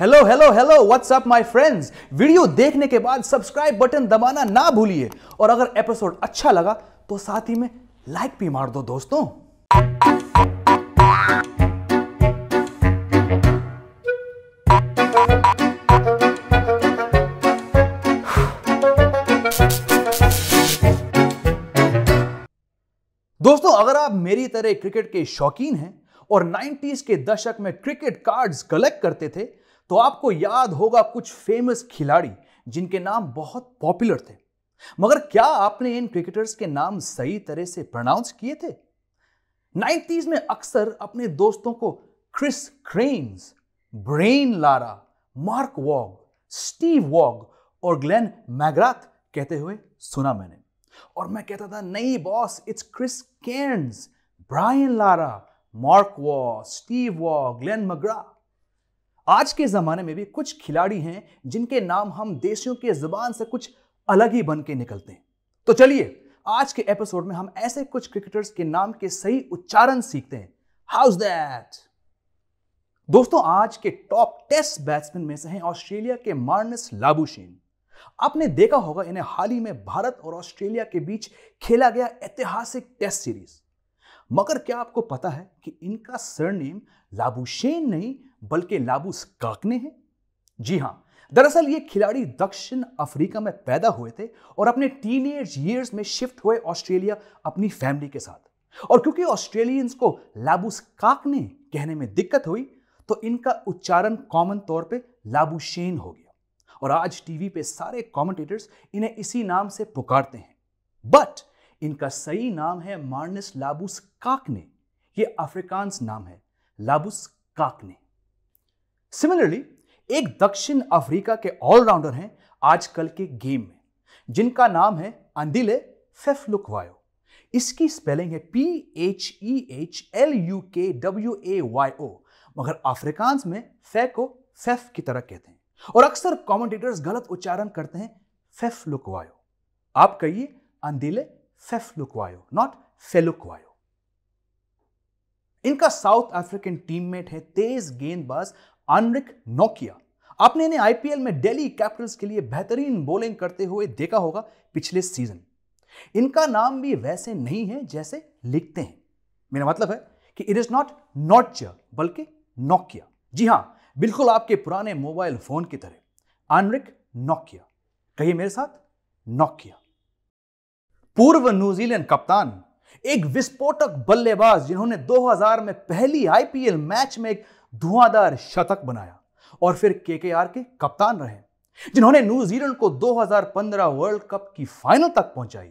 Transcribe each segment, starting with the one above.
hello hello hello what's up my friends video देखने के बाद सब्सक्राइब बटन दबाना ना भूलिए और अगर एपिसोड अच्छा लगा तो साथ ही में लाइक भी मार दो दोस्तों दोस्तों अगर आप मेरी तरह क्रिकेट के शौकीन हैं और 90s के दशक में क्रिकेट कार्ड्स कलेक्ट करते थे तो आपको याद होगा कुछ फेमस खिलाड़ी जिनके नाम बहुत पॉपुलर थे मगर क्या आपने इन क्रिकेटर्स के नाम सही तरह से प्रोनाउंस किए थे नाइन्टीज में अक्सर अपने दोस्तों को Chris Cairns Brian Lara Mark Waugh Steve Waugh और ग्लेन मैगराथ कहते हुए सुना मैंने और मैं कहता था नहीं boss it's Chris Cairns Brian Lara Mark Waugh Steve Waugh Glenn McGrath आज के ज़माने में भी कुछ खिलाड़ी हैं जिनके नाम हम देशों के ज़बान से कुछ अलग ही बन के निकलते हैं तो चलिए आज के एपिसोड में हम ऐसे कुछ क्रिकेटर्स के नाम के सही उच्चारण सीखते हैं हाउस दैट दोस्तों आज के टॉप टेस्ट बैट्समैन में से हैं ऑस्ट्रेलिया के मार्नस लाबुशेन आपने देखा होगा इन्हें हाल ही में भारत और ऑस्ट्रेलिया के बीच खेला गया ऐतिहासिक टेस्ट सीरीज मगर क्या आपको पता है कि इनका सरनेम लाबुशेन नहीं बल्कि लाबूस काकने हैं जी हाँ दरअसल ये खिलाड़ी दक्षिण अफ्रीका में पैदा हुए थे और अपने टीन ईयर्स में शिफ्ट हुए ऑस्ट्रेलिया अपनी फैमिली के साथ और क्योंकि ऑस्ट्रेलियंस को लाबूस काकने कहने में दिक्कत हुई तो इनका उच्चारण कॉमन तौर पे लाबुशेन हो गया और आज टीवी पे सारे कॉमेंटेटर्स इन्हें इसी नाम से पुकारते हैं बट इनका सही नाम है मार्नस लाबुस काकने ये अफ्रीकांस नाम है लाबुस काकने सिमिलरली एक दक्षिण अफ्रीका के ऑलराउंडर हैं आजकल के गेम में जिनका नाम है अंदिले फेफलुकवायो इसकी स्पेलिंग है P H E H L U K W A Y O मगर अफ्रीकांस में फे को फेफ की तरह कहते हैं और अक्सर कॉमेंटेटर्स गलत उच्चारण करते हैं फेफ लुकवायो आप कहिए अंदिले फेफलुकवायो नॉट फेलुकवायो इनका साउथ अफ्रीकन टीममेट है तेज गेंदबाज आनरिक नोकिया आपने इन्हें आईपीएल में दिल्ली कैपिटल्स के लिए बेहतरीन बॉलिंग करते हुए देखा होगा पिछले सीजन इनका नाम भी वैसे नहीं है जैसे लिखते हैं मेरा मतलब है कि इट इज नॉट नॉट बल्कि नोकिया जी हां बिल्कुल आपके पुराने मोबाइल फोन की तरह आनरिक नोकिया कहिए मेरे साथ नोकिया पूर्व न्यूजीलैंड कप्तान एक विस्फोटक बल्लेबाज जिन्होंने 2000 में पहली आईपीएल मैच में एक धुआंधार शतक बनाया और फिर केकेआर के कप्तान रहे जिन्होंने न्यूजीलैंड को 2015 वर्ल्ड कप की फाइनल तक पहुंचाई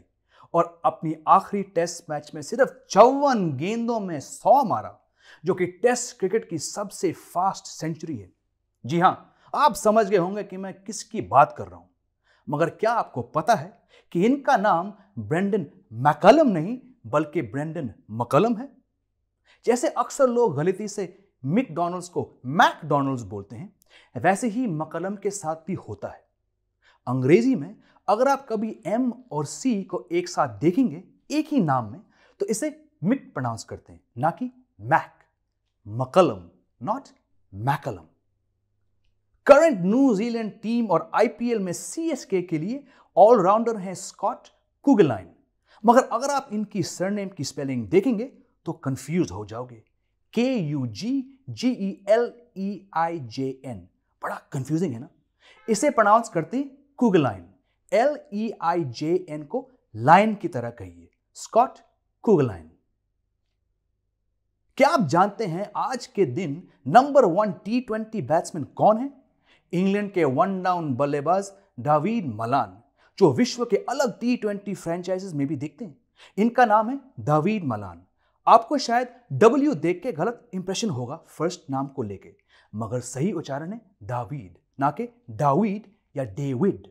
और अपनी आखिरी टेस्ट मैच में सिर्फ चौवन गेंदों में सौ मारा जो कि टेस्ट क्रिकेट की सबसे फास्ट सेंचुरी है जी हां आप समझ गए होंगे कि मैं किसकी बात कर रहा हूं मगर क्या आपको पता है कि इनका नाम ब्रेंडन मैकलम नहीं बल्कि ब्रेंडन मकलम है जैसे अक्सर लोग गलती से मिकडोनल्ड्स को मैकडोनल्ड्स बोलते हैं वैसे ही मकलम के साथ भी होता है अंग्रेजी में अगर आप कभी एम और सी को एक साथ देखेंगे एक ही नाम में तो इसे मिक प्रोनाउंस करते हैं ना कि Mac McCullum not McCullum current New Zealand team और आईपीएल में सीएसके के लिए ऑलराउंडर हैं स्कॉट कुगलाइन मगर अगर आप इनकी सरनेम की स्पेलिंग देखेंगे तो कंफ्यूज हो जाओगे K U G G E L E I J N बड़ा कंफ्यूजिंग है ना इसे प्रोनाउंस करते Kuggeleijn L E e I J N को लाइन की तरह कहिए स्कॉट कुगलाइन क्या आप जानते हैं आज के दिन number one T twenty batsman कौन है इंग्लैंड के वन डाउन बल्लेबाज दावीद मलान जो विश्व के अलग टी ट्वेंटी फ्रेंचाइजीज में भी दिखते हैं इनका नाम है दावीद मलान आपको शायद डब्ल्यू देख के गलत इंप्रेशन होगा फर्स्ट नाम को लेके मगर सही उच्चारण है दावीद ना के दावीद या डेविड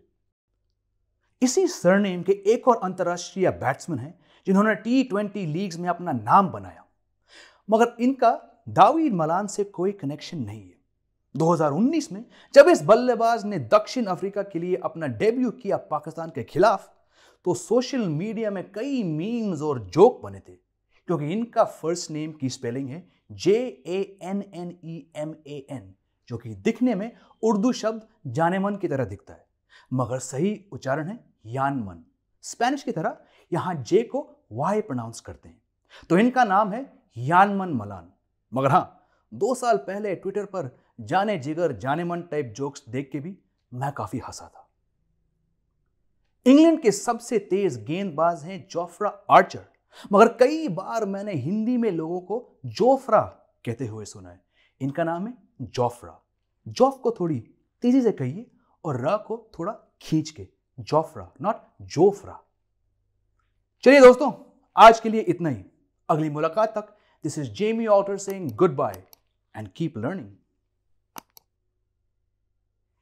इसी सरनेम के एक और अंतर्राष्ट्रीय बैट्समैन है जिन्होंने टी ट्वेंटी लीग्स में अपना नाम बनाया मगर इनका दावीद मलान से कोई कनेक्शन नहीं है 2019 में जब इस बल्लेबाज ने दक्षिण अफ्रीका के लिए अपना डेब्यू किया पाकिस्तान के खिलाफ तो सोशल मीडिया में कई मीम्स और जोक बने थे क्योंकि इनका फर्स्ट नेम की स्पेलिंग है J A N N E M A N जो कि दिखने में उर्दू शब्द जानेमन की तरह दिखता है मगर सही उच्चारण है यानमन स्पेनिश की तरह यहां जे को वाई प्रोनाउंस करते हैं तो इनका नाम है यानमन मलान मगर हाँ दो साल पहले ट्विटर पर जाने जिगर जाने मन टाइप जोक्स देख के भी मैं काफी हंसा था इंग्लैंड के सबसे तेज गेंदबाज हैं जोफ्रा आर्चर मगर कई बार मैंने हिंदी में लोगों को जोफ्रा कहते हुए सुना है इनका नाम है जोफ्रा जोफ को थोड़ी तेजी से कहिए और र को थोड़ा खींच के जोफ्रा नॉट जोफ्रा चलिए दोस्तों आज के लिए इतना ही अगली मुलाकात तक this is Jamie Otter saying good bye and keep learning